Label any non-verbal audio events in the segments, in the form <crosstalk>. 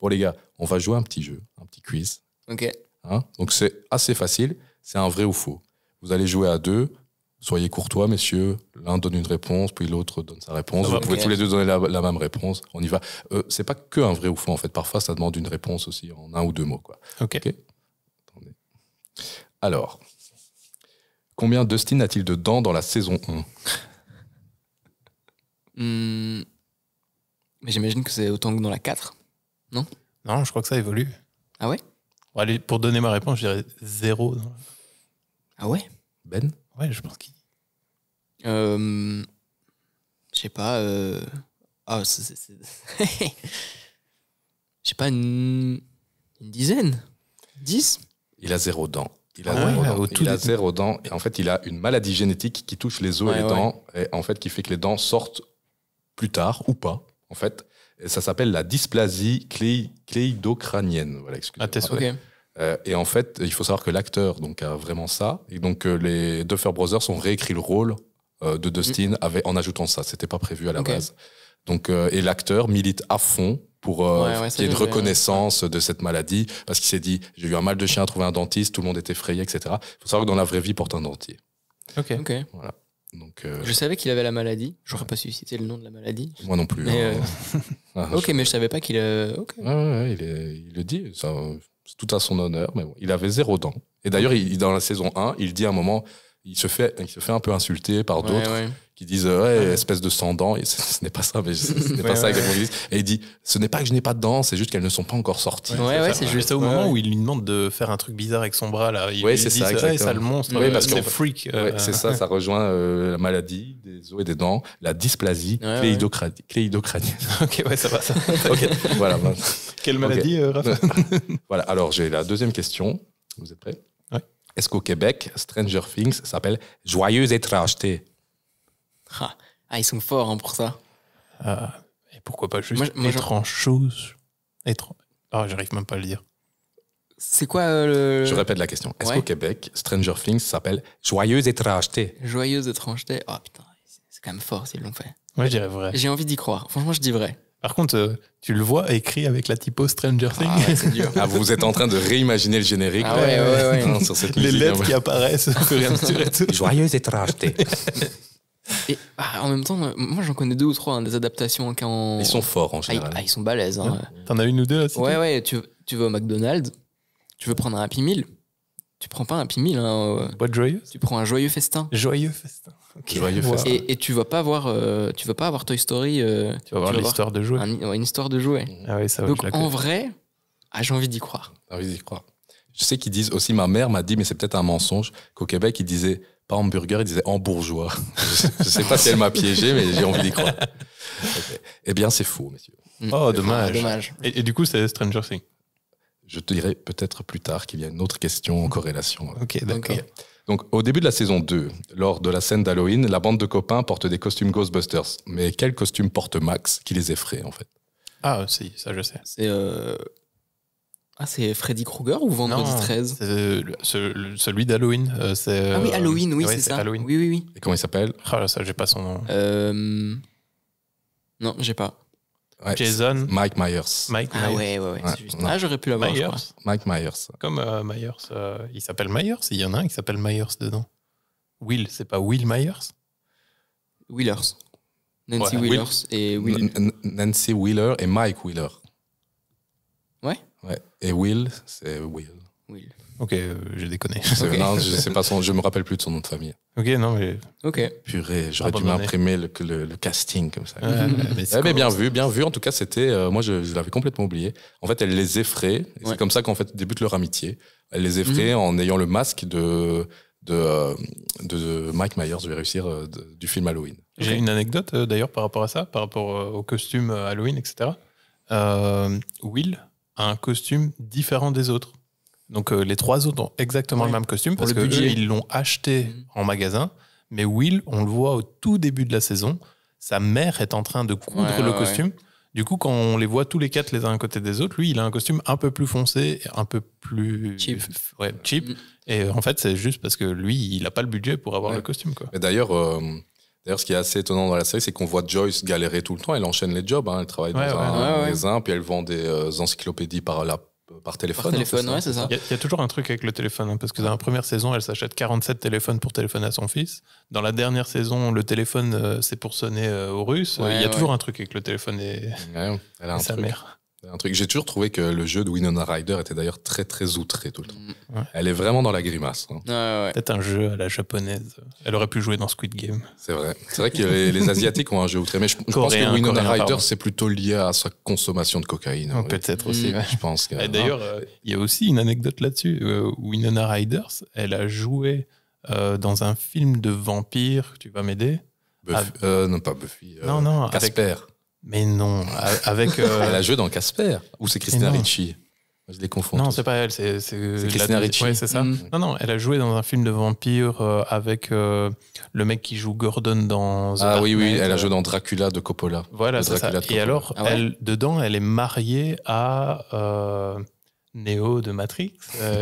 Bon, les gars, on va jouer un petit jeu, un petit quiz. OK. Hein? Donc, c'est assez facile. C'est un vrai ou faux. Vous allez jouer à deux. Soyez courtois, messieurs. L'un donne une réponse, puis l'autre donne sa réponse. Vous pouvez tous les deux donner la, même réponse. On y va. Euh, c'est pas que un vrai ou faux, en fait. Parfois, ça demande une réponse aussi en un ou deux mots. Quoi. OK. Alors, combien Dustin a-t-il de dents dans la saison 1 hmm. Mais j'imagine que c'est autant que dans la 4. Non Non, je crois que ça évolue. Ah ouais allez, Pour donner ma réponse, je dirais zéro. Ah ouais Ben Ouais, je pense qu'il. Euh, je sais pas. Euh... Ah, c'est. <laughs> Je sais pas, une... dizaine Dix Il a zéro dent. Il a, ah zéro, dent. Et en fait, il a une maladie génétique qui touche les os et les dents. Et en fait, qui fait que les dents sortent plus tard ou pas. En fait, ça s'appelle la dysplasie clé, cléidocrânienne. Voilà, excusez-moi. Ah, euh, et en fait, il faut savoir que l'acteur donc a vraiment ça. Et donc euh, les Duffer Brothers ont réécrit le rôle euh, de Dustin mm. en ajoutant ça. C'était pas prévu à la base. Donc et l'acteur milite à fond pour qu'il y ait une reconnaissance de cette maladie parce qu'il s'est dit j'ai eu un mal de chien à trouver un dentiste, tout le monde était effrayé, etc. Il faut savoir que dans la vraie vie, il porte un dentier. Ok. Voilà. Euh, je savais qu'il avait la maladie. J'aurais pas su le nom de la maladie. Moi non plus. Mais hein. euh, <laughs> ah, ok, mais je savais pas qu'il. Euh, A... Ouais, il, le dit. C'est tout à son honneur. Mais bon. il avait zéro dent. Et d'ailleurs, dans la saison 1, il dit à un moment, il se fait, il se fait un peu insulter par d'autres qui disent euh, ouais, espèce de sans dents et ce n'est pas ça mais ce n'est pas ça et il dit ce n'est pas que je n'ai pas de dents c'est juste qu'elles ne sont pas encore sorties ouais ouais, c'est juste au moment où il lui demande de faire un truc bizarre avec son bras là il ouais c'est ça et ça le monstre parce euh, c'est freak euh, c'est ça ça rejoint la maladie des os et des dents la dysplasie cléidocranie <laughs> ok ouais ça va ça <laughs> ok voilà quelle maladie okay. <laughs> voilà alors j'ai la deuxième question vous êtes prêts est-ce qu'au Québec, Stranger Things s'appelle Joyeuse étrangeté ah, ah, ils sont forts hein, pour ça. Euh, et pourquoi pas juste étrange chose Ah, j'arrive même pas à le dire. C'est quoi euh, le... Je répète la question. Est-ce qu'au Québec, Stranger Things s'appelle Joyeuse étrangeté Joyeuse étrangeté Oh putain, c'est quand même fort s'ils l'ont fait. Moi, je dirais vrai. J'ai envie d'y croire. Franchement, je dis vrai. Par contre, euh, tu le vois écrit avec la typo Stranger ah, Things. Ah, c'est dur. <laughs> ah, vous êtes en train de réimaginer le générique. Ah, ouais, ouais, ouais, <laughs> hein, sur cette Les lettres qui apparaissent. Joyeuse étrangeté. <laughs> Et ah, en même temps, moi j'en connais deux ou trois hein, des adaptations quand. Ils sont forts en ah, général. Ah, ils, sont balèzes. Hein. T'en as une ou deux là Ouais, ouais. Tu, tu vas au McDonald's, tu veux prendre un Happy Meal. Tu prends pas un Happy Meal. Hein, euh, Tu prends un joyeux festin. Joyeux festin. Joyeux festin. Et, tu vas pas avoir euh, tu vas pas avoir Toy Story. Euh, tu vas avoir l'histoire de jouer. une histoire de jouet Ah ça Donc en vrai, ah, j'ai envie d'y croire. J'ai envie d'y croire. Je sais qu'ils disent aussi, ma mère m'a dit, mais c'est peut-être un mensonge, qu'au Québec, ils disaient pas hamburger, il disait hambourgeois. <laughs> je ne sais pas si elle m'a piégé, mais j'ai envie d'y croire. Eh bien, c'est faux, messieurs. Mm. Oh, dommage. Ah, et, du coup, c'est Stranger Things Je te dirai peut-être plus tard qu'il y a une autre question en corrélation. Ok, d'accord. Donc, au début de la saison 2, lors de la scène d'Halloween, la bande de copains porte des costumes Ghostbusters. Mais quel costume porte Max qui les effraie, en fait Ah, si, ça je sais. C'est euh, ah, c'est Freddy Krueger ou Vendredi 13 euh, Celui d'Halloween. Euh, c'est, ah oui, euh, Halloween, oui, ah c'est ça. Oui, oui, oui. Et comment il s'appelle Ah, ça, j'ai pas son nom. Non, j'ai pas. Jason. Mike Myers. Mike ah Myers. Ah ouais, ouais, ouais. Ah, j'aurais pu l'avoir. Mike Myers. Comme Myers, il s'appelle Myers. Il y en a un qui s'appelle Myers dedans. Will, c'est pas Will Myers Willers. Nancy Willers et Will... Nancy Wheeler et Mike Wheeler. Ouais. Et Will, c'est Will. Will. Ok, euh, je déconne. <laughs> je sais pas son, je me rappelle plus de son nom de famille. Ok, non mais. Ok. Purée, j'aurais dû m'imprimer le, le, casting comme ça. mais, eh, bien vu, bien vu. En tout cas, c'était, euh, moi, je, l'avais complètement oublié. En fait, elle les effraie. C'est comme ça qu'en fait débute leur amitié. Elle les effraie mhm. en ayant le masque de euh, de, de Mike Myers. Je vais réussir du film Halloween. J'ai une anecdote d'ailleurs par rapport à ça, par rapport au costume Halloween, etc. Will, un costume différent des autres. Donc euh, les trois autres ont exactement le même costume parce que ils l'ont acheté mhm. en magasin. Mais Will, on le voit au tout début de la saison, sa mère est en train de coudre le costume. Du coup, quand on les voit tous les quatre les uns à côté des autres, lui, il a un costume un peu plus foncé, un peu plus cheap. Mhm. Et en fait, c'est juste parce que lui, il n'a pas le budget pour avoir le costume. Quoi. Et d'ailleurs, euh, D'ailleurs, ce qui est assez étonnant dans la série, c'est qu'on voit Joyce galérer tout le temps. Elle enchaîne les jobs. Hein. Elle travaille dans un puis elle vend des euh, encyclopédies par la par téléphone. Il y, a toujours un truc avec le téléphone, hein, parce que dans la première saison, elle s'achète 47 téléphones pour téléphoner à son fils. Dans la dernière saison, le téléphone, euh, c'est pour sonner euh, aux Russes. Il y a toujours un truc avec le téléphone et, sa mère. Un truc, j'ai toujours trouvé que le jeu de Winona Ryder était d'ailleurs très très outré tout le temps. Mm. Elle est vraiment dans la grimace. Hein. Peut-être un jeu à la japonaise. Elle aurait pu jouer dans Squid Game. C'est vrai. C'est vrai que les, asiatiques ont un jeu outré, mais je, pense que Winona Ryder c'est plutôt lié à sa consommation de cocaïne. Oh, peut-être aussi. Mm. Je pense. Que, hein. d'ailleurs, euh, il y a aussi une anecdote là-dessus. Euh, Winona Ryder, elle a joué euh, dans un film de vampire. Tu vas m'aider. Buffy, ah. non pas Buffy. non non. Casper. Mais non, avec. <laughs> Elle euh, a joué dans Casper, ou c'est Christina Ricci je les confonds. Non, c'est pas elle, c'est Christina Ricci. c'est ça. Mm. Non, non, elle a joué dans un film de vampire euh, avec euh, le mec qui joue Gordon dans. The ah oui, oui, elle a joué dans Dracula de Coppola. Voilà, c'est ça. Et alors, ah elle, dedans, elle est mariée à euh, Neo de Matrix.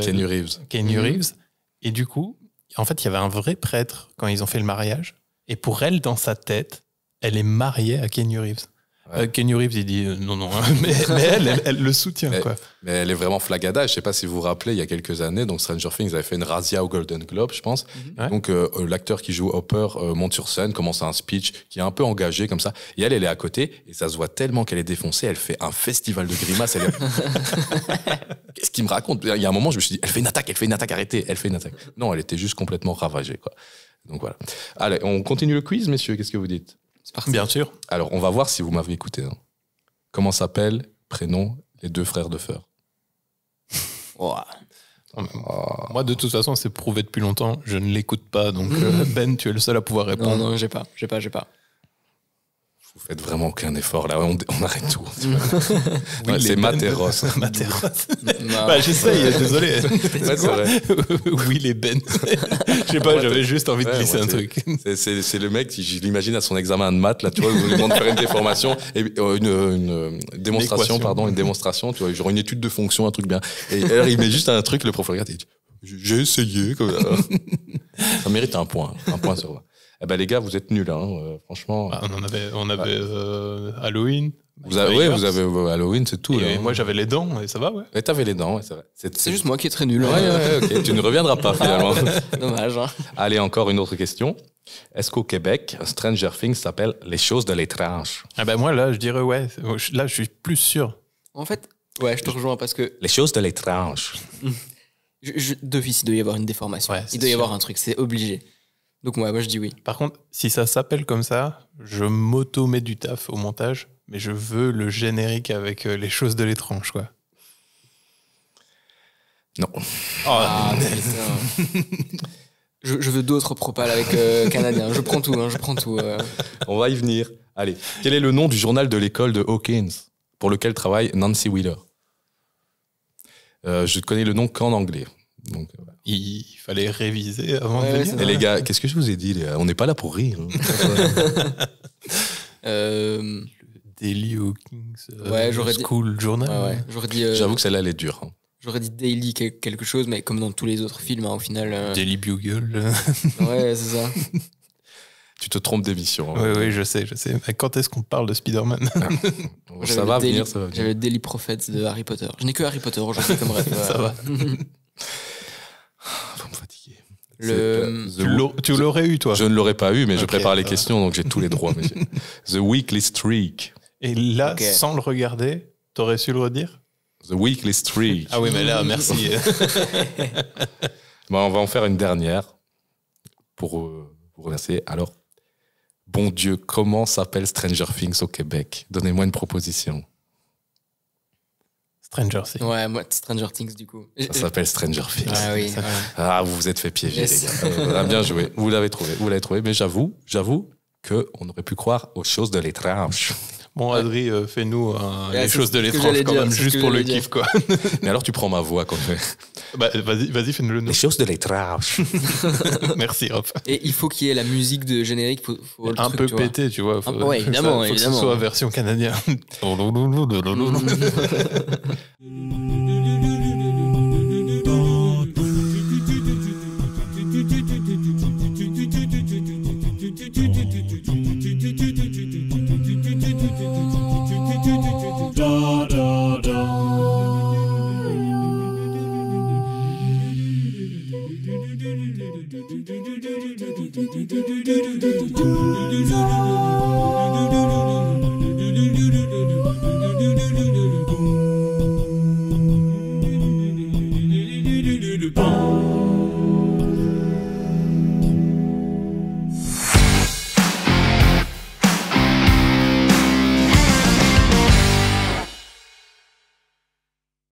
Kenny Reeves. Kenny mm. Reeves. Et du coup, en fait, il y avait un vrai prêtre quand ils ont fait le mariage. Et pour elle, dans sa tête, elle est mariée à Kenny Reeves. Euh, Kenny Reeves, il dit euh, non, non, hein, mais, <laughs> elle, elle, le soutient. quoi. mais elle est vraiment flagada. Je ne sais pas si vous vous rappelez, il y a quelques années, donc Stranger Things avait fait une razzia au Golden Globe, je pense. Mhm. Donc euh, l'acteur qui joue Hopper monte sur scène, commence un speech qui est un peu engagé comme ça. Et elle, elle est à côté et ça se voit tellement qu'elle est défoncée. Elle fait un festival de grimaces. <laughs> Qu'est-ce qu'il me raconte Il y a un moment, je me suis dit, elle fait une attaque, elle fait une attaque, arrêtez, elle fait une attaque. Non, elle était juste complètement ravagée. Quoi. Donc voilà. Allez, on continue le quiz, messieurs. Qu'est-ce que vous dites Bien sûr. Alors, on va voir si vous m'avez écouté. Hein. Comment s'appellent, prénom, les deux frères de Fer <laughs> Moi, de toute façon, c'est prouvé depuis longtemps. Je ne l'écoute pas. Donc, <laughs> euh, Ben, tu es le seul à pouvoir répondre. Non, non, j'ai pas, j'ai pas, j'ai pas vous faites vraiment aucun effort là, on, arrête tout. <laughs> oui, ouais, c'est Materos. <laughs> Materos. bah, J'essaye, <laughs> désolé. Ouais, vrai. oui, les Ben. Je sais pas, j'avais juste envie de glisser un truc. C'est le mec, je l'imagine à son examen de maths, là, tu vois, il vous demande de faire une déformation, euh, une, démonstration, pardon, une démonstration, tu vois, genre une étude de fonction, un truc bien. Et alors, il met juste un truc, le prof regarde et dit J'ai essayé. Comme ça. ça mérite un point, un point sur moi eh ben les gars, vous êtes nuls, hein, euh, franchement. Bah, on avait, euh, Halloween. Vous avez, vous avez Halloween, c'est tout. Hein. Moi, j'avais les dents, ça va, ouais. Mais t'avais les dents, c'est vrai. C'est juste moi qui est très nul. Hein. tu ne reviendras pas, finalement. <laughs> Dommage. Allez, encore une autre question. Est-ce qu'au Québec, Stranger Things s'appelle Les choses de l'étrange Eh ben moi, là, je dirais ouais. Là, je suis plus sûr. En fait, ouais, je te rejoins parce que... Les choses de l'étrange. <laughs> je, je, de il doit y avoir une déformation. il doit y avoir un truc, c'est obligé. Donc moi je dis oui. Par contre, si ça s'appelle comme ça, je m'auto-mets du taf au montage, mais je veux le générique avec euh, les choses de l'étrange, quoi. Non. ah, je, veux d'autres propales avec Canadiens euh, Canadien. Je prends tout, hein, je prends tout. Euh. On va y venir. Allez, quel est le nom du journal de l'école de Hawkins pour lequel travaille Nancy Wheeler Je connais le nom qu'en anglais. Donc, euh, il fallait réviser avant de venir. Et les gars, qu'est-ce que je vous ai dit On n'est pas là pour rire. Hein. <laughs> euh... Daily Hawkins euh, ouais, School Journal. Euh, J'avoue que celle-là, elle est dure. Hein. J'aurais dit Daily quelque chose, mais comme dans tous les autres films, hein, au final. Daily Bugle. <laughs> ouais, c'est ça. <laughs> tu te trompes d'émission. oui, oui, je sais, je sais. Mais quand est-ce qu'on parle de Spider-Man ah. ça, va venir, Daily Prophets de Harry Potter. Je n'ai que Harry Potter aujourd'hui comme rêve. ça va. Euh, hum, tu l'aurais eu, toi Je ne l'aurais pas eu, mais je prépare les questions, donc j'ai tous les droits. <laughs> The Weekly Streak. Et là, sans le regarder, t'aurais su le redire The Weekly Streak. <laughs> ah oui, mais là, merci. <laughs> bon, on va en faire une dernière pour vous euh, remercier. Alors, bon Dieu, comment s'appelle Stranger Things au Québec Donnez-moi une proposition. Stranger Things. Ouais, moi, Stranger Things, du coup. Ça s'appelle Stranger Things. Ah oui. Ah, vous vous êtes fait piéger, les gars. Euh, bien joué. Vous l'avez trouvé. Vous l'avez trouvé. Mais j'avoue, j'avoue qu'on aurait pu croire aux choses de l'étrange. Bon, Adri, euh, fais-nous ah, les choses de l'étrange quand même, juste pour le kiff, quoi. Mais alors, tu prends ma voix quand même. Bah, vas-y, vas-y, fais-nous le Les choses de l'étrange. <laughs> Merci, Rob. Et il faut qu'il y ait la musique de générique. Faut, le un truc, peu tu vois. pété, tu vois. Faut, ah, évidemment. il faut évidemment. que ce soit version canadienne. <laughs>